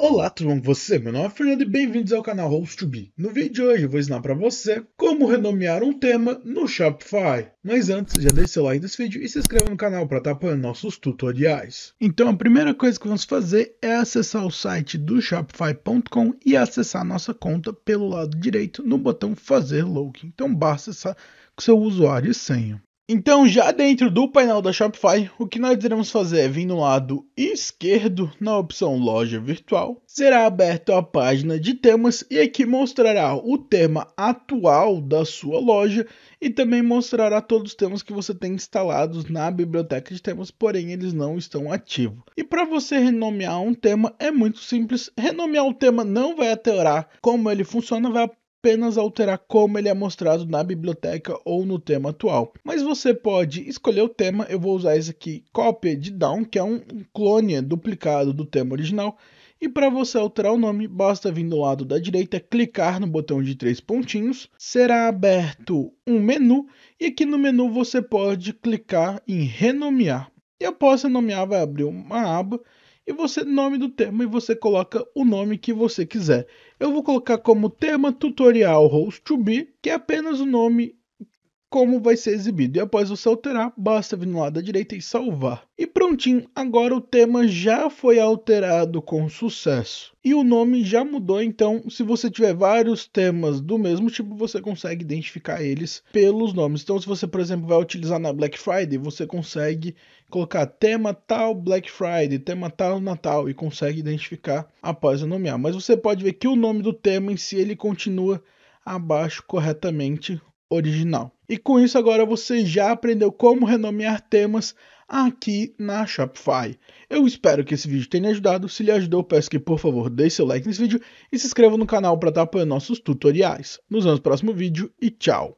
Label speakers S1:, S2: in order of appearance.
S1: Olá, tudo bom com você? Meu nome é Fernando e bem-vindos ao canal host 2 No vídeo de hoje eu vou ensinar para você como renomear um tema no Shopify. Mas antes, já deixe seu like nesse vídeo e se inscreva no canal para estar tá apoiando nossos tutoriais. Então a primeira coisa que vamos fazer é acessar o site do Shopify.com e acessar nossa conta pelo lado direito no botão Fazer Login. Então basta acessar com seu usuário e senha. Então, já dentro do painel da Shopify, o que nós iremos fazer é vir no lado esquerdo, na opção Loja Virtual, será aberto a página de temas e aqui mostrará o tema atual da sua loja e também mostrará todos os temas que você tem instalados na biblioteca de temas, porém eles não estão ativos. E para você renomear um tema é muito simples, renomear o tema não vai alterar como ele funciona, vai apenas alterar como ele é mostrado na biblioteca ou no tema atual. Mas você pode escolher o tema, eu vou usar esse aqui, cópia de down, que é um clone duplicado do tema original. E para você alterar o nome, basta vir do lado da direita, clicar no botão de três pontinhos, será aberto um menu e aqui no menu você pode clicar em renomear. E após renomear, vai abrir uma aba e você nome do tema e você coloca o nome que você quiser. Eu vou colocar como tema tutorial host to be, que é apenas o nome como vai ser exibido. E após você alterar, basta vir no lado da direita e salvar. E prontinho, agora o tema já foi alterado com sucesso. E o nome já mudou, então se você tiver vários temas do mesmo tipo, você consegue identificar eles pelos nomes. Então se você, por exemplo, vai utilizar na Black Friday, você consegue colocar tema tal Black Friday, tema tal Natal e consegue identificar após o nomear. Mas você pode ver que o nome do tema em si ele continua abaixo corretamente original. E com isso agora você já aprendeu como renomear temas aqui na Shopify. Eu espero que esse vídeo tenha ajudado. Se lhe ajudou, peço que por favor deixe seu like nesse vídeo e se inscreva no canal para estar apoiando nossos tutoriais. Nos vemos no próximo vídeo e tchau!